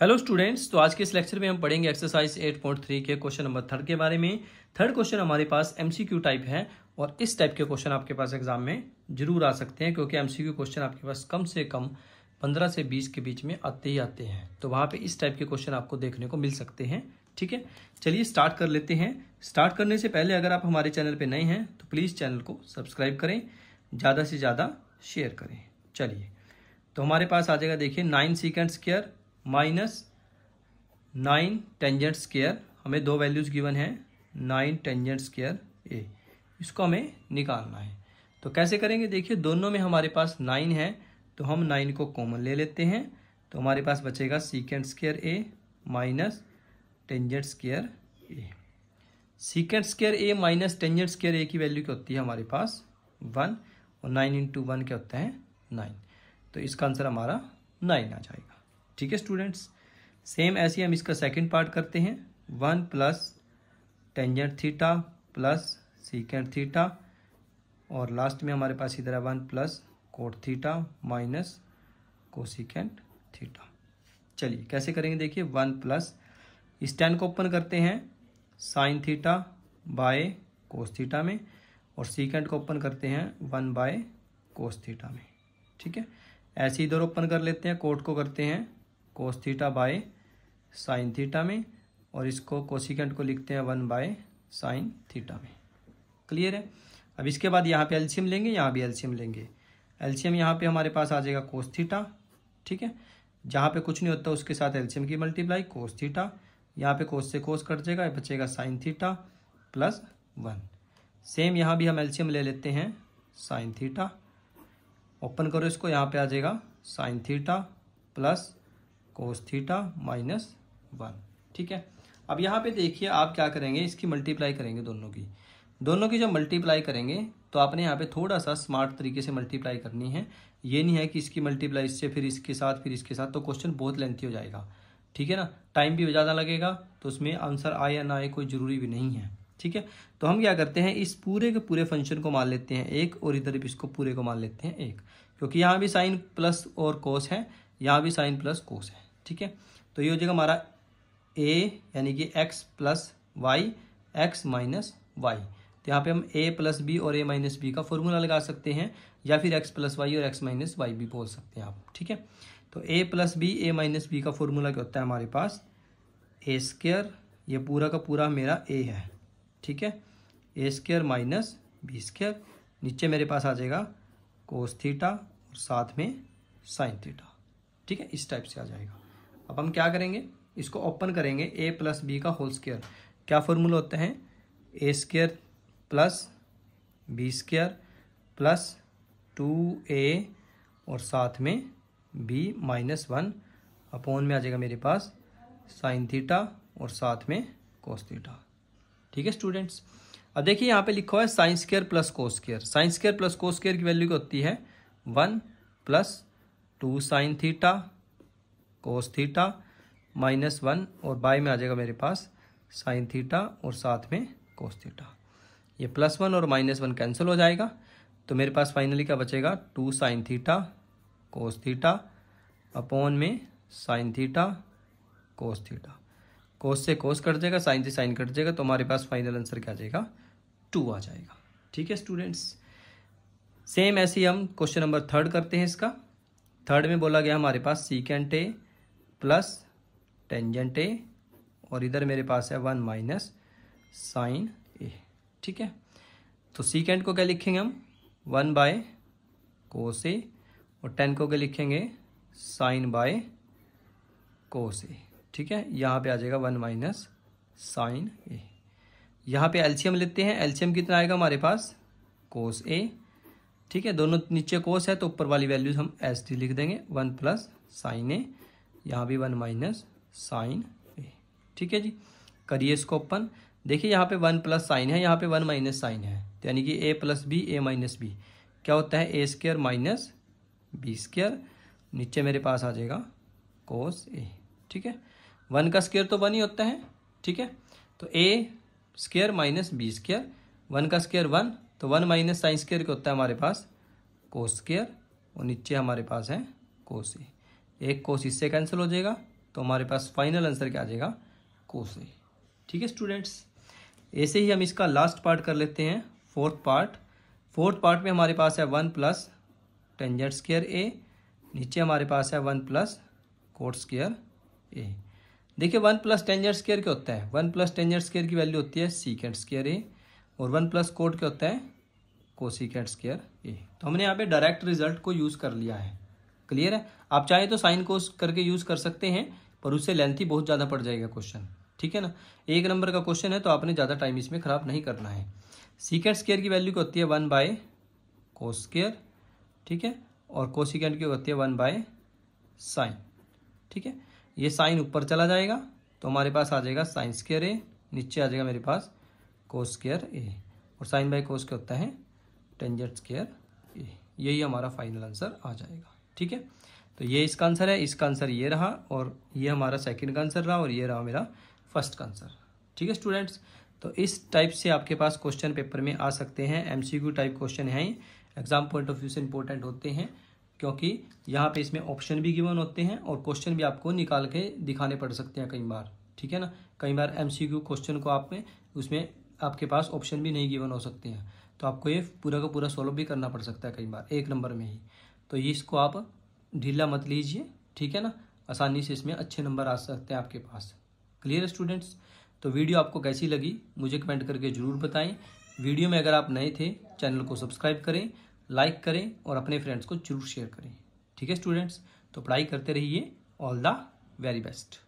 hello students तो आज के इस लेक्चर में हम पढ़ेंगे एक्सरसाइज 8.3 के क्वेश्चन नंबर थर्ड के बारे में थर्ड क्वेश्चन हमारे पास एमसीक्यू टाइप है और इस टाइप के क्वेश्चन आपके पास एग्जाम में जरूर आ सकते हैं क्योंकि एमसीक्यू क्वेश्चन आपके पास कम से कम 15 से 20 के बीच में आते ही आते हैं तो वहाँ पर इस टाइप के क्वेश्चन आपको देखने को मिल सकते हैं ठीक है चलिए स्टार्ट कर लेते हैं स्टार्ट करने से पहले अगर आप हमारे चैनल पर नए हैं तो प्लीज़ चैनल को सब्सक्राइब करें ज़्यादा से ज़्यादा शेयर करें चलिए तो हमारे पास आ जाएगा देखिए nine secant square minus nine tangent square हमें दो वैल्यूज़ गिवन है नाइन टेंजेंट स्केयर ए इसको हमें निकालना है तो कैसे करेंगे देखिए दोनों में हमारे पास नाइन है तो हम नाइन को कॉमन ले लेते हैं तो हमारे पास बचेगा secant square A minus tangent square A secant square A minus tangent square A की वैल्यू क्या होती है हमारे पास वन और नाइन इंटू वन क्या होता है नाइन तो इसका आंसर हमारा नाइन आ जाएगा ठीक है स्टूडेंट्स सेम ऐसे हम इसका सेकंड पार्ट करते हैं one plus tangent theta plus secant theta और लास्ट में हमारे पास इधर है one plus cot theta minus cosecant theta चलिए कैसे करेंगे देखिए वन प्लस इस टेन को ओपन करते हैं sine theta by cos theta में और सीकेंट को ओपन करते हैं वन बाय कोस थीटा में ठीक है ऐसे इधर ओपन कर लेते हैं कोट को करते हैं cos theta by sine theta में और इसको कोसिकेंट को लिखते हैं वन बाय साइन थीटा में क्लियर है अब इसके बाद यहाँ पे एल्शियम लेंगे यहाँ भी एल्शियम लेंगे एल्शियम यहाँ पे हमारे पास आ जाएगा कोस थीटा ठीक है जहाँ पे कुछ नहीं होता उसके साथ एल्शियम की मल्टीप्लाई कोस थीटा यहाँ पे कोस से कोस कट जाएगा बचेगा sine theta plus one same यहाँ भी हम एल्शियम ले लेते हैं साइन थीटा ओपन करो इसको यहाँ पे आ जाएगा sine theta plus cos theta minus one ठीक है अब यहाँ पे देखिए आप क्या करेंगे इसकी मल्टीप्लाई करेंगे दोनों की दोनों की जब मल्टीप्लाई करेंगे तो आपने यहाँ पे थोड़ा सा स्मार्ट तरीके से मल्टीप्लाई करनी है ये नहीं है कि इसकी मल्टीप्लाई इससे फिर इसके साथ फिर इसके साथ तो क्वेश्चन बहुत लेंथी हो जाएगा ठीक है ना टाइम भी ज़्यादा लगेगा तो उसमें आंसर आए या ना आए कोई ज़रूरी भी नहीं है ठीक है तो हम क्या करते हैं इस पूरे के पूरे फंक्शन को मान लेते हैं एक और इधर भी इसको पूरे को मान लेते हैं एक क्योंकि यहाँ भी साइन प्लस और कोस है यहाँ भी साइन प्लस कोस है ठीक है तो ये हो जाएगा हमारा ए यानी कि x plus y x minus y तो यहाँ पे हम ए प्लस बी और ए माइनस बी का फॉर्मूला लगा सकते हैं या फिर एक्स प्लस वाई और एक्स माइनस वाई भी बोल सकते हैं आप ठीक है तो A plus B A minus B का फॉर्मूला क्या होता है हमारे पास ए स्केयर ये पूरा का पूरा मेरा ए है ठीक है A square minus B square नीचे मेरे पास आ जाएगा कोस थीटा और साथ में साइन थीटा ठीक है इस टाइप से आ जाएगा अब हम क्या करेंगे इसको ओपन करेंगे ए प्लस बी का होल स्केयर क्या फॉर्मूला होते हैं A square plus B square plus two A और साथ में बी माइनस वन अपोन में आ जाएगा मेरे पास साइन थीटा और साथ में कोस थीटा ठीक है स्टूडेंट्स अब देखिए यहाँ पे लिखा हुआ है sine square plus cos square sine square plus cos square की वैल्यू क्या होती है one plus two sine theta cos theta minus one और बाय में आ जाएगा मेरे पास साइन थीटा और साथ में कोस थीटा ये प्लस वन और माइनस वन कैंसिल हो जाएगा तो मेरे पास फाइनली क्या बचेगा two sine theta cos theta upon में sine theta cos theta cos से कोस कट जाएगा साइन से साइन कट जाएगा तो हमारे पास फाइनल आंसर क्या आ जाएगा टू आ जाएगा ठीक है स्टूडेंट्स सेम ऐसे ही हम क्वेश्चन नंबर थर्ड करते हैं इसका थर्ड में बोला गया हमारे पास secant A plus tangent A और इधर मेरे पास है वन माइनस साइन ए ठीक है तो सीकेंड को क्या लिखेंगे हम वन बाय कोस ए और टेन को क्या लिखेंगे साइन बाय कोस ए ठीक है यहाँ पे आ जाएगा वन माइनस साइन ए यहाँ पे एल्शियम लेते हैं एल्शियम कितना आएगा हमारे पास कोस ए ठीक है दोनों नीचे कोस है तो ऊपर वाली वैल्यूज हम एस टी लिख देंगे वन प्लस साइन ए यहाँ भी वन माइनस साइन ए ठीक है जी करिए इसको ओपन देखिए यहाँ पे वन प्लस साइन है यहाँ पे वन माइनस साइन है तो यानी कि A plus B A minus B क्या होता है A square minus B square नीचे मेरे पास आ जाएगा कोस ए ठीक है वन का स्केयर तो वन ही होता है ठीक है तो A square minus B square one का स्केयर वन तो वन माइनस साइन स्क्र क्या होता है हमारे पास कोस स्क्र और नीचे हमारे पास है कोस ए एक कोस इससे कैंसिल हो जाएगा तो हमारे पास फाइनल आंसर क्या आ जाएगा कोस ए ठीक है स्टूडेंट्स ऐसे ही हम इसका लास्ट पार्ट कर लेते हैं फोर्थ पार्ट फोर्थ पार्ट में हमारे पास है one plus tangent square A नीचे हमारे पास है one plus cot square A देखिए वन प्लस टेंजेंट स्केयर क्या होता है वन प्लस टेंजेंट स्केयर की वैल्यू होती है सीकेंट स्केयर ए और वन प्लस कोट क्या होता है कोसिकेंट स्केयर ए तो हमने यहाँ पे डायरेक्ट रिजल्ट को यूज़ कर लिया है क्लियर है आप चाहे तो साइन कोस करके यूज़ कर सकते हैं पर उससे लेंथ ही बहुत ज़्यादा पड़ जाएगा क्वेश्चन ठीक है ना एक नंबर का क्वेश्चन है तो आपने ज़्यादा टाइम इसमें ख़राब नहीं करना है सीकेंड स्केयर की वैल्यू क्या होती है वन बाय कोस स्केयर ठीक है और कोसिकेंट की होती है वन बाय साइन ठीक है ये साइन ऊपर चला जाएगा तो हमारे पास आ जाएगा साइन स्केयर ए नीचे आ जाएगा मेरे पास कोस स्केयर ए और साइन बाय कोस क्या होता है टेंजेंट स्केयर ए यही हमारा फाइनल आंसर आ जाएगा ठीक है तो ये इसका आंसर है इसका आंसर ये रहा और ये हमारा सेकेंड का आंसर रहा और ये रहा मेरा फर्स्ट का आंसर ठीक है स्टूडेंट्स तो इस टाइप से आपके पास क्वेश्चन पेपर में आ सकते हैं एम टाइप क्वेश्चन है एग्जाम पॉइंट ऑफ व्यू से इंपॉर्टेंट होते हैं क्योंकि यहाँ पे इसमें ऑप्शन भी गिवन होते हैं और क्वेश्चन भी आपको निकाल के दिखाने पड़ सकते हैं कई बार ठीक है ना कई बार एम क्वेश्चन को आप में उसमें आपके पास ऑप्शन भी नहीं गिवन हो सकते हैं तो आपको ये पूरा का पूरा सॉल्व भी करना पड़ सकता है कई बार एक नंबर में ही तो ये इसको आप ढीला मत लीजिए ठीक है ना आसानी से इसमें अच्छे नंबर आ सकते हैं आपके पास क्लियर स्टूडेंट्स तो वीडियो आपको कैसी लगी मुझे कमेंट करके ज़रूर बताएं वीडियो में अगर आप नए थे चैनल को सब्सक्राइब करें लाइक करें और अपने फ्रेंड्स को जरूर शेयर करें ठीक है स्टूडेंट्स तो पढ़ाई करते रहिए ऑल द वेरी बेस्ट